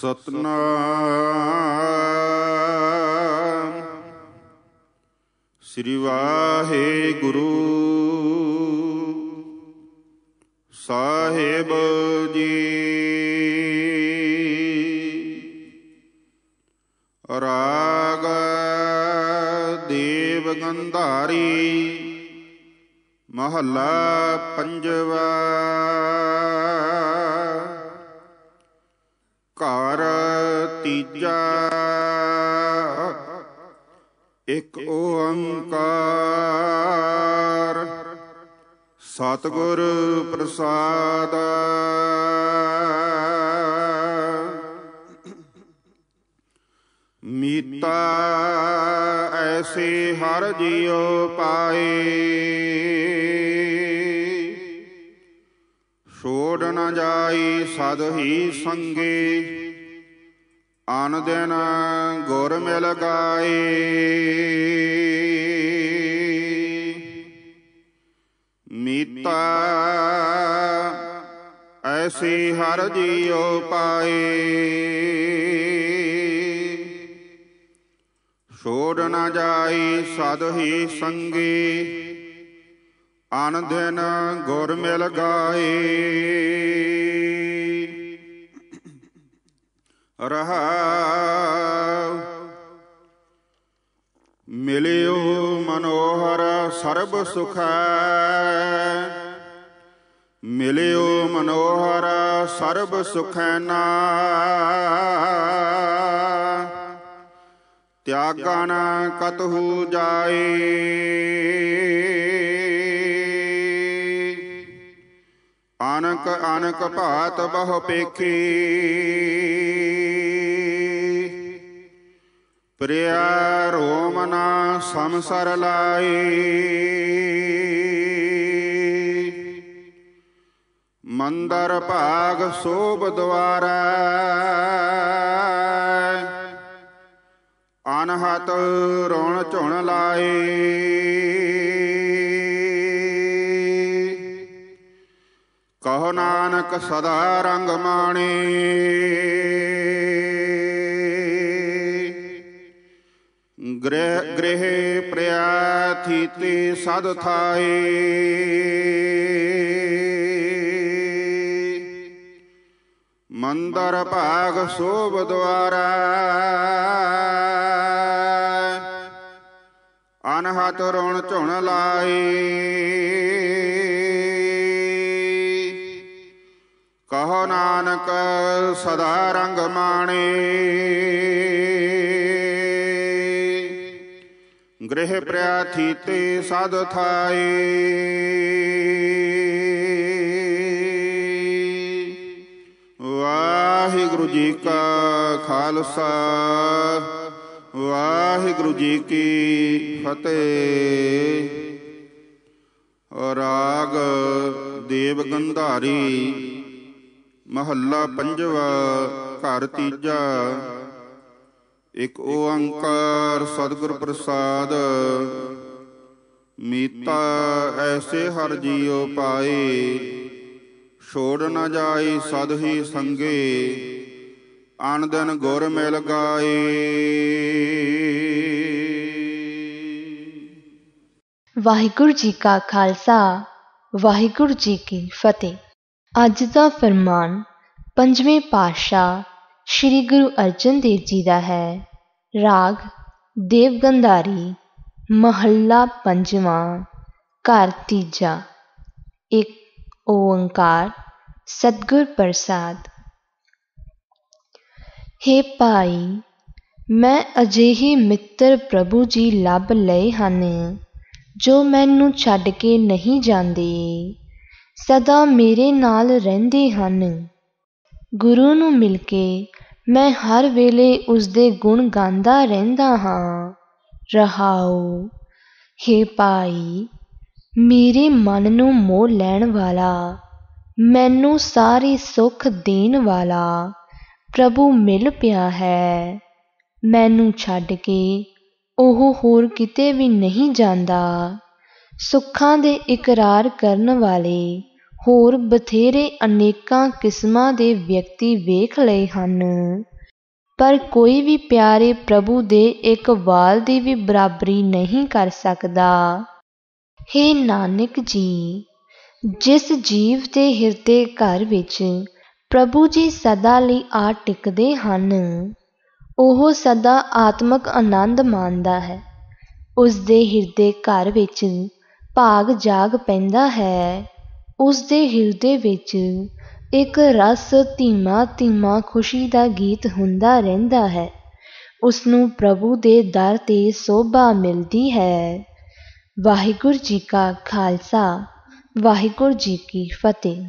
ਸਤਨਾਮ ਸ੍ਰੀ ਵਾਹਿਗੁਰੂ ਸਾਹਿਬ ਜੀ ਰਾਗ ਦੇਵ ਗੰਧਾਰੀ ਮਹੱਲਾ ਪੰਜਵਾ ਘਰ ਤੀਜਾ ਇਕ ਓੰਕਾਰ ਸਤਗੁਰ ਪ੍ਰਸਾਦ ਮੀਤਾ ਐਸੀ ਹਰ ਜਿਉ ਪਾਏ ਕੋਟ ਨ ਜਾਈ ਸਦ ਹੀ ਸੰਗੇ ਆਨ ਦਿਨ ਗੁਰ ਮਿਲ ਗਾਏ ਮੀਤਾ ਐਸੀ ਹਰ ਜੀਉ ਪਾਏ ਛੋੜ ਨ ਜਾਈ ਸਦ ਹੀ ਸੰਗੇ ਅਣ ਦਿਨ ਗੁਰ ਮਿਲ ਗਾਏ ਰਹਾਉ ਮਿਲਿਓ ਮਨੋਹਰ ਸਰਬ ਸੁਖੈ ਮਿਲਿਓ ਮਨੋਹਰ ਸਰਬ ਸੁਖੈਨਾ ਤਿਆਗਾਨਾ ਕਤਹੂ ਜਾਏ ਅਨਕ ਅਨਕ ਭਾਤ ਬਹੁ ਪੇਖੀ ਪ੍ਰਿਆ ਰੋਮਨਾ ਸੰਸਰ ਲਾਈ ਮੰਦਰ ਭਾਗ ਸੋਭ ਦਵਾਰਾ ਅਨਹਤ ਰੋਣ ਝੁਣ ਲਾਈ ਕਹੋ ਨਾਨਕ ਸਦਾ ਰੰਗ ਮਾਣੇ ਗ੍ਰਹਿ ਗ੍ਰਹਿ ਪ੍ਰਿਆਥੀ ਤੇ ਸਦ ਥਾਏ ਮੰਦਰ ਭਾਗ ਸੋਬ ਦੁਆਰਾ ਅਨਹਤ ਰੁਣ ਝੁਣ ਲਾਈ ਕਹ ਨਾਨਕ ਸਦਾ ਰੰਗ ਮਾਣੇ ਗ੍ਰਹਿ ਪ੍ਰਿਆਥੀ ਤੇ ਸਦ ਥਾਏ ਵਾਹਿਗੁਰੂ ਜੀ ਕਾ ਖਾਲਸਾ ਵਾਹਿਗੁਰੂ ਜੀ ਕੀ ਫਤਿਹ ਰਾਗ ਦੇਵ ਗੰਧਾਰੀ ਮਹੱਲਾ ਪੰਜਵਾ ਘਰ ਤੀਜਾ ਇਕ ਓੰਕਾਰ ਸਤਿਗੁਰ ਪ੍ਰਸਾਦ ਮੀਤਾ ਐਸੇ ਹਰ ਜੀਉ ਪਾਏ ਛੋੜ ਨ ਜਾਈ ਸਦ ਹੀ ਸੰਗੇ ਆਨ ਦਿਨ ਗੁਰ ਮਿਲ ਗਾਏ ਵਾਹਿਗੁਰੂ ਜੀ ਕਾ ਖਾਲਸਾ ਵਾਹਿਗੁਰੂ ਜੀ ਕੀ ਫਤਿਹ ਅੱਜ ਦਾ ਫਰਮਾਨ ਪੰਜਵੇਂ ਪਾਤਸ਼ਾਹ ਸ੍ਰੀ ਗੁਰੂ ਅਰਜਨ ਦੇਵ ਜੀ ਦਾ ਹੈ ਰਾਗ ਦੇਵ ਮਹੱਲਾ ਪੰਜਵਾਂ ਘਰ ਤੀਜਾ ਇੱਕ ਓੰਕਾਰ ਸਤਗੁਰ ਪ੍ਰਸਾਦ ਹੇ ਭਾਈ ਮੈਂ ਅਜਿਹੇ ਮਿੱਤਰ ਪ੍ਰਭੂ ਜੀ ਲੱਭ ਲਏ ਹਨ ਜੋ ਮੈਨੂੰ ਛੱਡ ਕੇ ਨਹੀਂ ਜਾਂਦੇ ਸਦਾ ਮੇਰੇ ਨਾਲ ਰਹਿੰਦੇ ਹਨ ਗੁਰੂ ਨੂੰ ਮਿਲ ਕੇ ਮੈਂ ਹਰ ਵੇਲੇ ਉਸ ਦੇ ਗੁਣ ਗਾਉਂਦਾ ਰਹਿੰਦਾ ਹਾਂ ਰਹਾਉ ਹੇ ਪਾਈ ਮੇਰੇ ਮਨ ਨੂੰ ਮੋਹ ਲੈਣ ਵਾਲਾ ਮੈਨੂੰ ਸਾਰੇ ਸੁੱਖ ਦੇਣ ਵਾਲਾ ਪ੍ਰਭੂ ਮਿਲ ਪਿਆ ਹੈ ਮੈਨੂੰ ਛੱਡ ਕੇ ਉਹ ਹੋਰ ਕਿਤੇ ਵੀ ਨਹੀਂ ਜਾਂਦਾ ਸੁੱਖਾਂ ਦੇ ਇਕਰਾਰ ਕਰਨ ਵਾਲੇ ਹੋਰ ਬਥੇਰੇ ਅਨੇਕਾਂ ਕਿਸਮਾਂ ਦੇ ਵਿਅਕਤੀ ਵੇਖ ਲਏ ਹਨ ਪਰ ਕੋਈ ਵੀ ਪਿਆਰੇ ਪ੍ਰਭੂ ਦੇ ਇੱਕ ਵਾਲ ਦੀ ਵੀ ਬਰਾਬਰੀ ਨਹੀਂ ਕਰ ਸਕਦਾ हे ਨਾਨਕ ਜੀ ਜਿਸ ਜੀਵ ਦੇ ਹਿਰਦੇ ਘਰ ਵਿੱਚ ਪ੍ਰਭੂ ਜੀ ਸਦਾ ਲਈ ਆ ਟਿਕਦੇ ਹਨ ਉਹ ਸਦਾ ਆਤਮਿਕ ਆਨੰਦ ਮਾਣਦਾ ਹੈ ਉਸ ਦੇ ਹਿਰਦੇ ਘਰ ਵਿੱਚ ਭਾਗ ਜਾਗ ਪੈਂਦਾ ਹੈ ਉਸ ਦੇ ਹਿਰਦੇ ਵਿੱਚ ਇੱਕ ਰਸ ਧੀਮਾ-ਧੀਮਾ ਖੁਸ਼ੀ ਦਾ ਗੀਤ ਹੁੰਦਾ ਰਹਿੰਦਾ ਹੈ। ਉਸ ਨੂੰ ਪ੍ਰਭੂ ਦੇ ਦਰ 'ਤੇ ਸੋਭਾ ਮਿਲਦੀ ਹੈ। ਵਾਹਿਗੁਰੂ ਜੀ ਕਾ ਖਾਲਸਾ ਵਾਹਿਗੁਰੂ ਜੀ ਕੀ ਫਤਿਹ।